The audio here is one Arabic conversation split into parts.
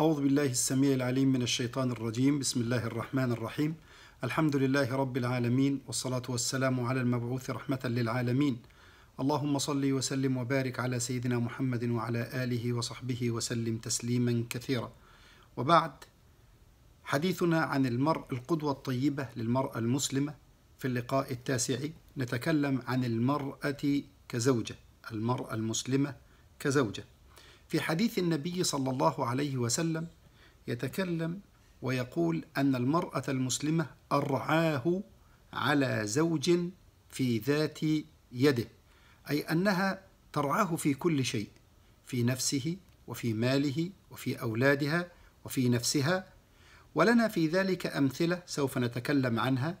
أعوذ بالله السميع العليم من الشيطان الرجيم بسم الله الرحمن الرحيم الحمد لله رب العالمين والصلاة والسلام على المبعوث رحمة للعالمين اللهم صل وسلم وبارك على سيدنا محمد وعلى آله وصحبه وسلم تسليما كثيرا وبعد حديثنا عن المرء القدوة الطيبة للمرأة المسلمة في اللقاء التاسع نتكلم عن المرأة كزوجة المرأة المسلمة كزوجة في حديث النبي صلى الله عليه وسلم يتكلم ويقول أن المرأة المسلمة أرعاه على زوج في ذات يده أي أنها ترعاه في كل شيء في نفسه وفي ماله وفي أولادها وفي نفسها ولنا في ذلك أمثلة سوف نتكلم عنها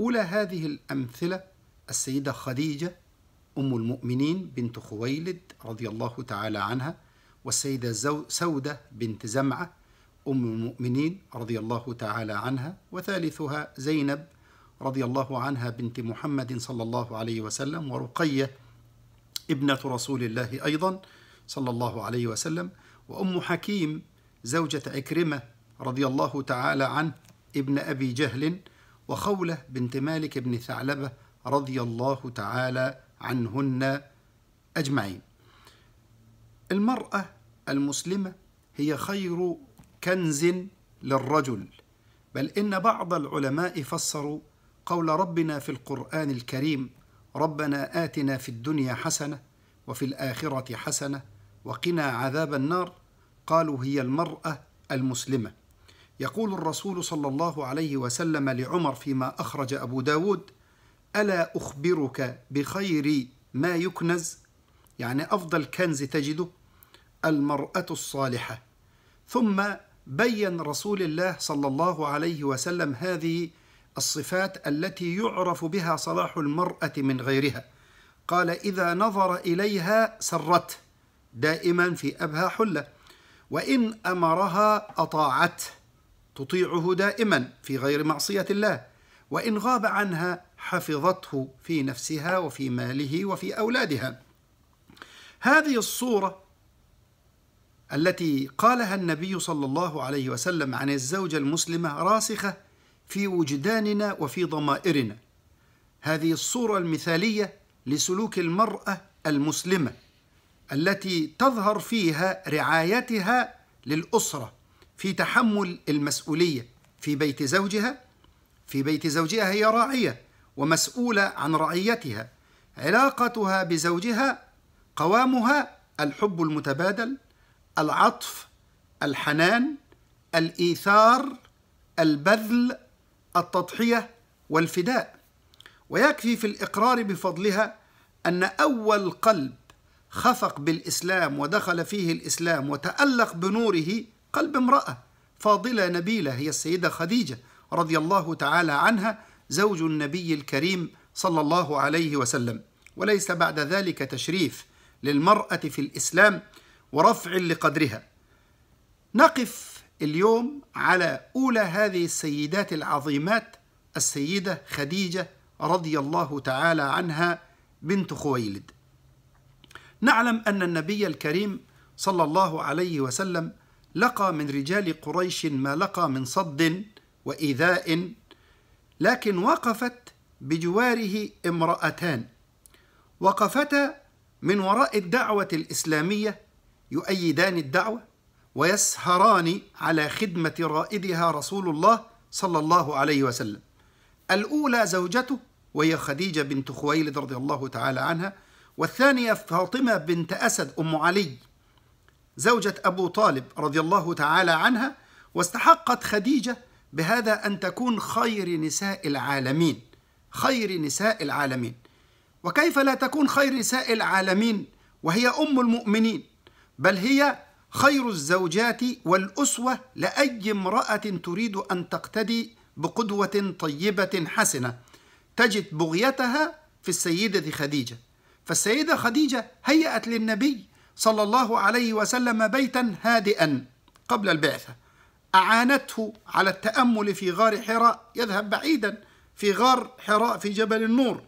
أولى هذه الأمثلة السيدة خديجة أم المؤمنين بنت خويلد رضي الله تعالى عنها والسيدة سودة بنت زمعة أم المؤمنين رضي الله تعالى عنها وثالثها زينب رضي الله عنها بنت محمد صلى الله عليه وسلم ورقية ابنة رسول الله أيضا صلى الله عليه وسلم وأم حكيم زوجة عكرمة رضي الله تعالى عنه ابن أبي جهل وخولة بنت مالك بن ثعلبة رضي الله تعالى عنهن أجمعين المرأة المسلمة هي خير كنز للرجل بل إن بعض العلماء فسروا قول ربنا في القرآن الكريم ربنا آتنا في الدنيا حسنة وفي الآخرة حسنة وقنا عذاب النار قالوا هي المرأة المسلمة يقول الرسول صلى الله عليه وسلم لعمر فيما أخرج أبو داود ألا أخبرك بخير ما يكنز يعني أفضل كنز تجده المرأة الصالحة ثم بين رسول الله صلى الله عليه وسلم هذه الصفات التي يعرف بها صلاح المرأة من غيرها قال إذا نظر إليها سرته دائما في أبها حلة وإن أمرها أطاعته تطيعه دائما في غير معصية الله وإن غاب عنها حفظته في نفسها وفي ماله وفي أولادها هذه الصورة التي قالها النبي صلى الله عليه وسلم عن الزوجة المسلمة راسخة في وجداننا وفي ضمائرنا هذه الصورة المثالية لسلوك المرأة المسلمة التي تظهر فيها رعايتها للأسرة في تحمل المسؤولية في بيت زوجها في بيت زوجها هي راعية ومسؤولة عن رعيتها علاقتها بزوجها قوامها الحب المتبادل العطف الحنان الايثار البذل التضحيه والفداء ويكفي في الاقرار بفضلها ان اول قلب خفق بالاسلام ودخل فيه الاسلام وتالق بنوره قلب امراه فاضله نبيله هي السيده خديجه رضي الله تعالى عنها زوج النبي الكريم صلى الله عليه وسلم وليس بعد ذلك تشريف للمراه في الاسلام ورفع لقدرها نقف اليوم على اولى هذه السيدات العظيمات السيده خديجه رضي الله تعالى عنها بنت خويلد نعلم ان النبي الكريم صلى الله عليه وسلم لقى من رجال قريش ما لقى من صد وايذاء لكن وقفت بجواره امراتان وقفتا من وراء الدعوه الاسلاميه يؤيدان الدعوة ويسهران على خدمة رائدها رسول الله صلى الله عليه وسلم الأولى زوجته وهي خديجة بنت خويلد رضي الله تعالى عنها والثانية فاطمة بنت أسد أم علي زوجة أبو طالب رضي الله تعالى عنها واستحقت خديجة بهذا أن تكون خير نساء العالمين خير نساء العالمين وكيف لا تكون خير نساء العالمين وهي أم المؤمنين بل هي خير الزوجات والأسوة لأي امرأة تريد أن تقتدي بقدوة طيبة حسنة تجد بغيتها في السيدة خديجة فالسيدة خديجة هيأت للنبي صلى الله عليه وسلم بيتا هادئا قبل البعثة أعانته على التأمل في غار حراء يذهب بعيدا في غار حراء في جبل النور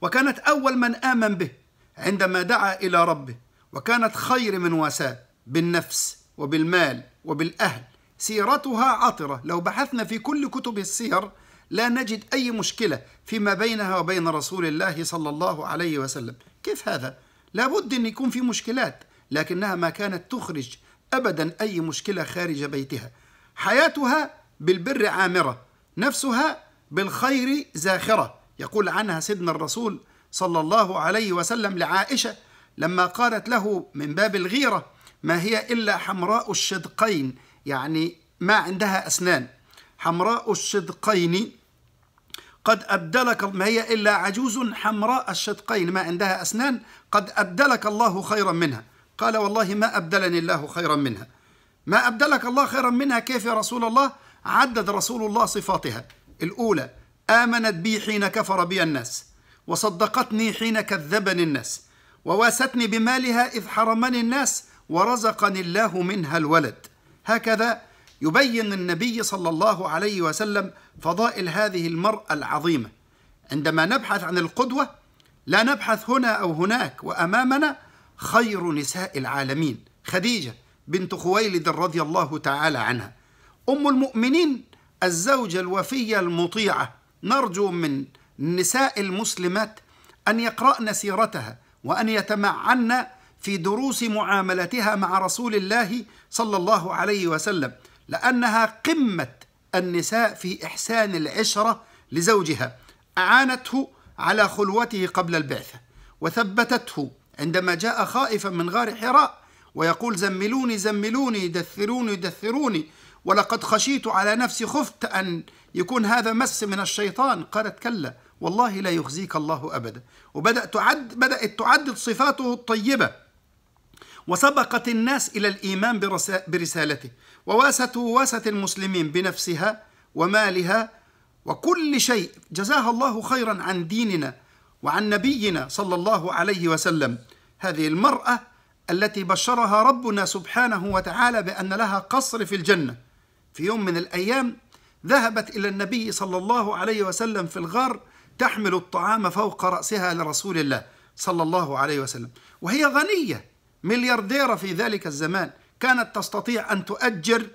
وكانت أول من آمن به عندما دعا إلى ربه وكانت خير من واساة بالنفس وبالمال وبالأهل سيرتها عطرة لو بحثنا في كل كتب السير لا نجد أي مشكلة فيما بينها وبين رسول الله صلى الله عليه وسلم كيف هذا؟ لابد أن يكون في مشكلات لكنها ما كانت تخرج أبدا أي مشكلة خارج بيتها حياتها بالبر عامرة نفسها بالخير زاخرة يقول عنها سيدنا الرسول صلى الله عليه وسلم لعائشة لما قالت له من باب الغيرة ما هي إلا حمراء الشدقين يعني ما عندها أسنان حمراء الشدقين قد أبدلك ما هي إلا عجوز حمراء الشدقين ما عندها أسنان قد أبدلك الله خيرا منها قال والله ما أبدلني الله خيرا منها ما أبدلك الله خيرا منها كيف يا رسول الله عدد رسول الله صفاتها الأولى آمنت بي حين كفر بي الناس وصدقتني حين كذبني الناس وواستني بمالها إذ حرمني الناس ورزقني الله منها الولد هكذا يبين النبي صلى الله عليه وسلم فضائل هذه المرأة العظيمة عندما نبحث عن القدوة لا نبحث هنا أو هناك وأمامنا خير نساء العالمين خديجة بنت خويلد رضي الله تعالى عنها أم المؤمنين الزوجة الوفية المطيعة نرجو من النساء المسلمات أن يقرأن سيرتها وأن يتمعن في دروس معاملتها مع رسول الله صلى الله عليه وسلم لأنها قمة النساء في إحسان العشرة لزوجها أعانته على خلوته قبل البعثة وثبتته عندما جاء خائفا من غار حراء ويقول زملوني زملوني دثروني دثروني ولقد خشيت على نفسي خفت أن يكون هذا مس من الشيطان قالت كلا والله لا يخزيك الله أبدا وبدأ تعد بدأت تعدد صفاته الطيبة وسبقت الناس إلى الإيمان برسالته وواسته واست المسلمين بنفسها ومالها وكل شيء جزاها الله خيرا عن ديننا وعن نبينا صلى الله عليه وسلم هذه المرأة التي بشرها ربنا سبحانه وتعالى بأن لها قصر في الجنة في يوم من الأيام ذهبت إلى النبي صلى الله عليه وسلم في الغار تحمل الطعام فوق رأسها لرسول الله صلى الله عليه وسلم وهي غنية مليارديرة في ذلك الزمان كانت تستطيع أن تؤجر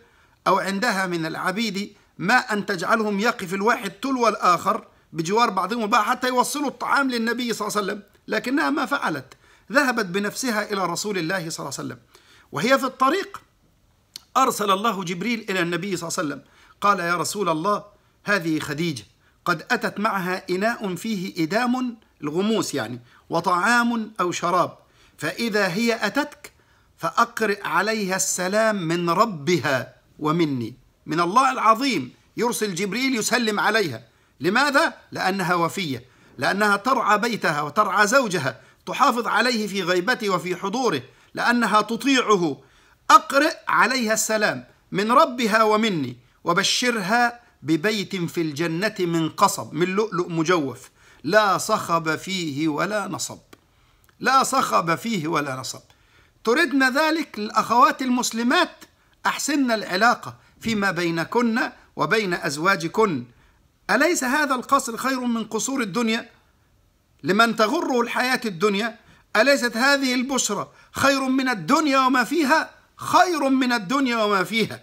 أو عندها من العبيد ما أن تجعلهم يقف الواحد تلو الآخر بجوار بعضهم وبعض حتى يوصلوا الطعام للنبي صلى الله عليه وسلم لكنها ما فعلت ذهبت بنفسها إلى رسول الله صلى الله عليه وسلم وهي في الطريق أرسل الله جبريل إلى النبي صلى الله عليه وسلم قال يا رسول الله هذه خديجة قد أتت معها إناء فيه إدام الغموس يعني وطعام أو شراب فإذا هي أتتك فأقرئ عليها السلام من ربها ومني من الله العظيم يرسل جبريل يسلم عليها لماذا؟ لأنها وفية لأنها ترعى بيتها وترعى زوجها تحافظ عليه في غيبته وفي حضوره لأنها تطيعه أقرئ عليها السلام من ربها ومني وبشرها ببيت في الجنة من قصب من لؤلؤ مجوف لا صخب فيه ولا نصب لا صخب فيه ولا نصب تردن ذلك الأخوات المسلمات أحسن العلاقة فيما بينكن وبين أزواجكن أليس هذا القصر خير من قصور الدنيا لمن تغره الحياة الدنيا أليست هذه البشرى خير من الدنيا وما فيها خير من الدنيا وما فيها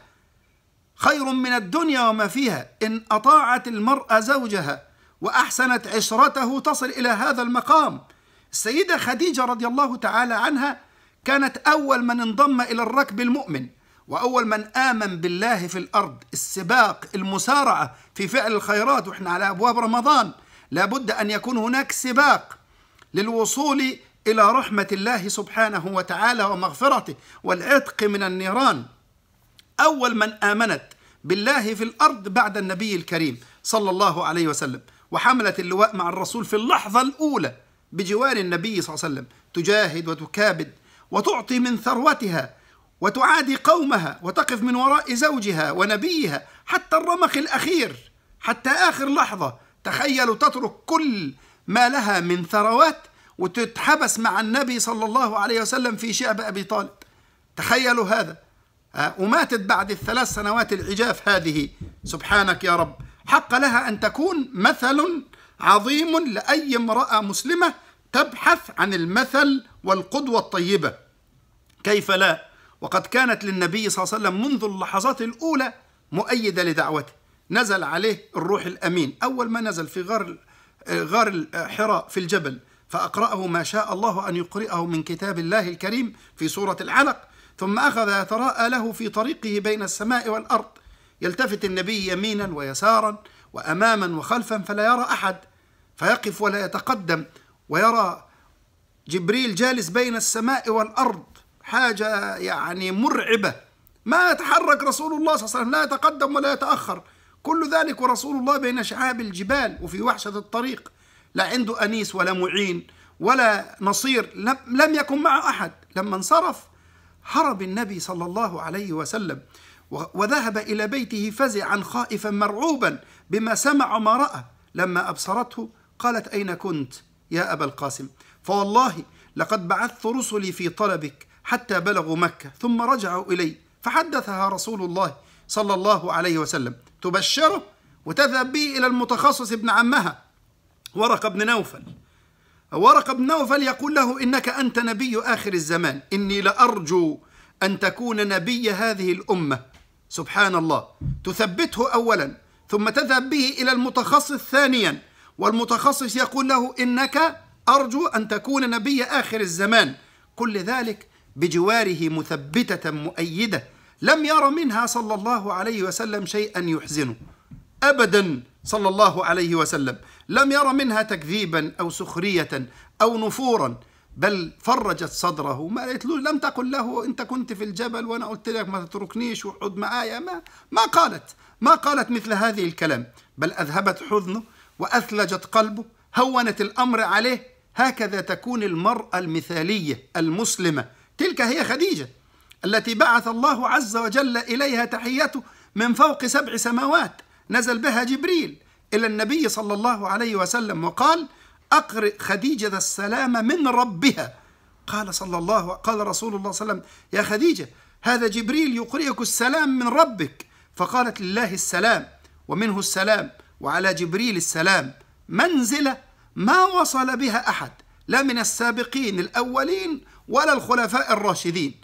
خير من الدنيا وما فيها إن أطاعت المرأة زوجها وأحسنت عشرته تصل إلى هذا المقام السيدة خديجة رضي الله تعالى عنها كانت أول من انضم إلى الركب المؤمن وأول من آمن بالله في الأرض السباق المسارعة في فعل الخيرات وإحنا على أبواب رمضان لابد أن يكون هناك سباق للوصول إلى رحمة الله سبحانه وتعالى ومغفرته والعتق من النيران أول من آمنت بالله في الأرض بعد النبي الكريم صلى الله عليه وسلم وحملت اللواء مع الرسول في اللحظة الأولى بجوار النبي صلى الله عليه وسلم تجاهد وتكابد وتعطي من ثروتها وتعادي قومها وتقف من وراء زوجها ونبيها حتى الرمق الأخير حتى آخر لحظة تخيلوا تترك كل ما لها من ثروات وتتحبس مع النبي صلى الله عليه وسلم في شعب أبي طالب تخيلوا هذا آه، وماتت بعد الثلاث سنوات العجاف هذه سبحانك يا رب حق لها أن تكون مثل عظيم لأي امرأة مسلمة تبحث عن المثل والقدوة الطيبة كيف لا وقد كانت للنبي صلى الله عليه وسلم منذ اللحظات الأولى مؤيدة لدعوته نزل عليه الروح الأمين أول ما نزل في غار آه، غار حراء في الجبل فأقرأه ما شاء الله أن يقرئه من كتاب الله الكريم في سورة العلق ثم أخذ يتراءى له في طريقه بين السماء والأرض يلتفت النبي يمينا ويسارا وأماما وخلفا فلا يرى أحد فيقف ولا يتقدم ويرى جبريل جالس بين السماء والأرض حاجة يعني مرعبة ما يتحرك رسول الله صلى الله عليه وسلم لا يتقدم ولا يتأخر كل ذلك ورسول الله بين شعاب الجبال وفي وحشة الطريق لا عنده أنيس ولا معين ولا نصير لم يكن معه أحد لما انصرف هرب النبي صلى الله عليه وسلم وذهب إلى بيته فزعا خائفا مرعوبا بما سمع وما رأى لما أبصرته قالت أين كنت يا أبا القاسم فوالله لقد بعثت رسلي في طلبك حتى بلغوا مكة ثم رجعوا إلي فحدثها رسول الله صلى الله عليه وسلم تبشره وتذهب به إلى المتخصص ابن عمها ورقة بن نوفل ورقة بن نوفل يقول له إنك أنت نبي آخر الزمان إني لأرجو أن تكون نبي هذه الأمة سبحان الله تثبته أولا ثم تذهب به إلى المتخصص ثانيا والمتخصص يقول له إنك أرجو أن تكون نبي آخر الزمان كل ذلك بجواره مثبتة مؤيدة لم ير منها صلى الله عليه وسلم شيئا يحزنه أبدا صلى الله عليه وسلم لم ير منها تكذيبا أو سخرية أو نفورا بل فرجت صدره ما قالت له لم تقل له انت كنت في الجبل وانا قلت لك ما تتركنيش وقعد معايا ما ما قالت ما قالت مثل هذه الكلام بل اذهبت حزنه واثلجت قلبه هونت الامر عليه هكذا تكون المراه المثاليه المسلمه تلك هي خديجه التي بعث الله عز وجل اليها تحيته من فوق سبع سماوات نزل بها جبريل إلى النبي صلى الله عليه وسلم وقال أقرئ خديجة السلام من ربها قال صلى الله قال رسول الله صلى الله عليه وسلم يا خديجة هذا جبريل يقرئك السلام من ربك فقالت لله السلام ومنه السلام وعلى جبريل السلام منزلة ما وصل بها أحد لا من السابقين الأولين ولا الخلفاء الراشدين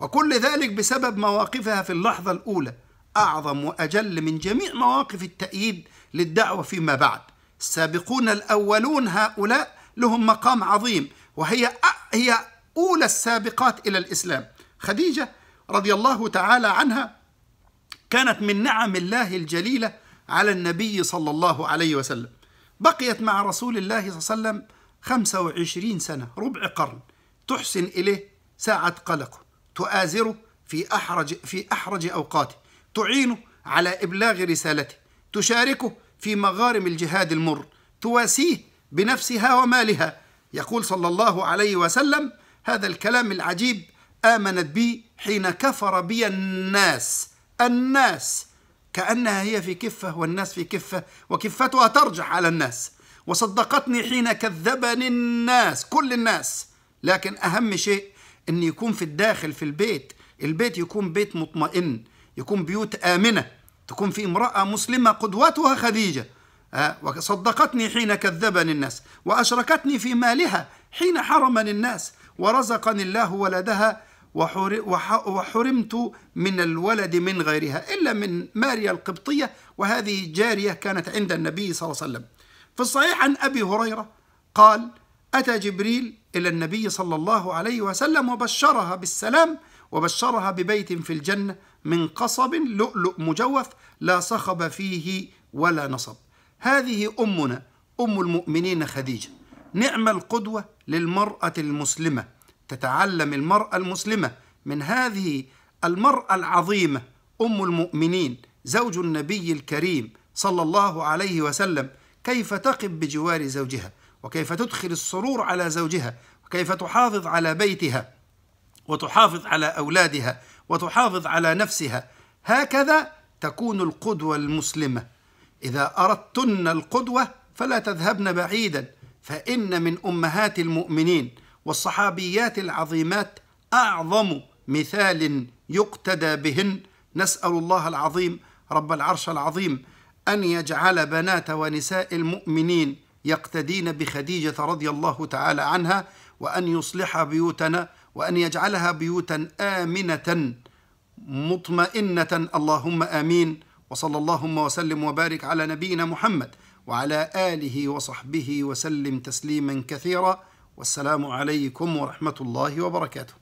وكل ذلك بسبب مواقفها في اللحظة الأولى أعظم وأجل من جميع مواقف التأييد للدعوة فيما بعد السابقون الأولون هؤلاء لهم مقام عظيم وهي هي أولى السابقات إلى الإسلام خديجة رضي الله تعالى عنها كانت من نعم الله الجليلة على النبي صلى الله عليه وسلم بقيت مع رسول الله صلى الله عليه وسلم 25 سنة ربع قرن تحسن إليه ساعة قلقه تؤازره في أحرج في أحرج أوقاته تعينه على إبلاغ رسالته تشاركه في مغارم الجهاد المر تواسيه بنفسها ومالها يقول صلى الله عليه وسلم هذا الكلام العجيب آمنت بي حين كفر بي الناس الناس كأنها هي في كفة والناس في كفة وكفتها ترجح على الناس وصدقتني حين كذبني الناس كل الناس لكن أهم شيء أن يكون في الداخل في البيت البيت يكون بيت مطمئن يكون بيوت آمنة تكون في امرأة مسلمة قدوتها خديجة آه، وصدقتني حين كذبني الناس وأشركتني في مالها حين حرمني الناس ورزقني الله ولدها وحرمت من الولد من غيرها إلا من ماريا القبطية وهذه جارية كانت عند النبي صلى الله عليه وسلم في الصحيح عن أبي هريرة قال أتى جبريل إلى النبي صلى الله عليه وسلم وبشرها بالسلام وبشرها ببيت في الجنة من قصب لؤلؤ مجوف لا صخب فيه ولا نصب هذه أمنا أم المؤمنين خديجة نعم القدوة للمرأة المسلمة تتعلم المرأة المسلمة من هذه المرأة العظيمة أم المؤمنين زوج النبي الكريم صلى الله عليه وسلم كيف تقف بجوار زوجها وكيف تدخل السرور على زوجها وكيف تحافظ على بيتها وتحافظ على أولادها وتحافظ على نفسها هكذا تكون القدوة المسلمة إذا أردتن القدوة فلا تذهبن بعيدا فإن من أمهات المؤمنين والصحابيات العظيمات أعظم مثال يقتدى بهن نسأل الله العظيم رب العرش العظيم أن يجعل بنات ونساء المؤمنين يقتدين بخديجة رضي الله تعالى عنها وأن يصلح بيوتنا وأن يجعلها بيوتا آمنة مطمئنة اللهم آمين وصلى اللهم وسلم وبارك على نبينا محمد وعلى آله وصحبه وسلم تسليما كثيرا والسلام عليكم ورحمة الله وبركاته